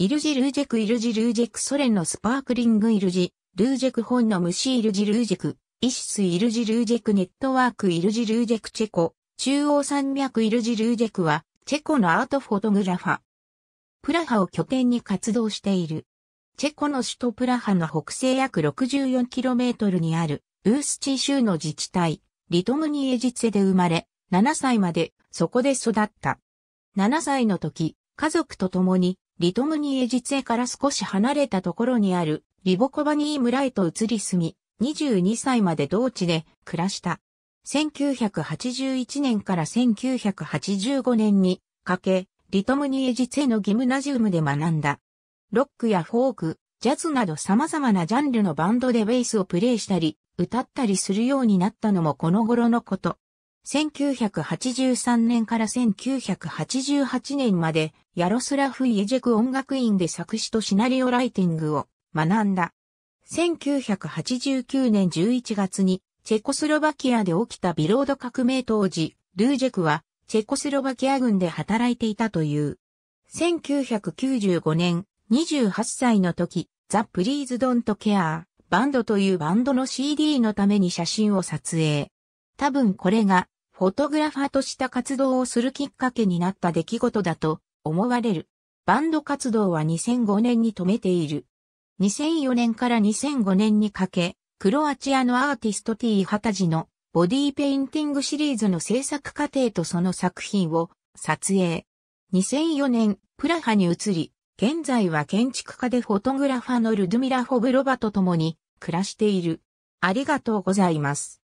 イルジ・ルージェク・イルジ・ルージェクソ連のスパークリング・イルジ、ルージェク本の虫イルジ・ルージェク、イシス・イルジ・ルージェクネットワーク・イルジ・ルージェクチェコ、中央山脈イルジ・ルージェクは、チェコのアートフォトグラファプラハを拠点に活動している。チェコの首都プラハの北西約 64km にある、ウースチー州の自治体、リトムニエジツェで生まれ、7歳までそこで育った。7歳の時、家族と共にリトムニエ実へから少し離れたところにあるリボコバニー村へと移り住み、22歳まで同地で暮らした。1981年から1985年にかけ、リトムニエ実へのギムナジウムで学んだ。ロックやフォーク、ジャズなど様々なジャンルのバンドでベースをプレイしたり、歌ったりするようになったのもこの頃のこと。1983年から1988年までヤロスラフ・イエジェク音楽院で作詞とシナリオライティングを学んだ。1989年11月にチェコスロバキアで起きたビロード革命当時、ルージェクはチェコスロバキア軍で働いていたという。1995年、28歳の時、ザ・プリーズ・ドント・ケアー、バンドというバンドの CD のために写真を撮影。多分これが、フォトグラファーとした活動をするきっかけになった出来事だと思われる。バンド活動は2005年に止めている。2004年から2005年にかけ、クロアチアのアーティスト T. 畑地のボディペインティングシリーズの制作過程とその作品を撮影。2004年、プラハに移り、現在は建築家でフォトグラファーのルドミラ・ホブロバと共に暮らしている。ありがとうございます。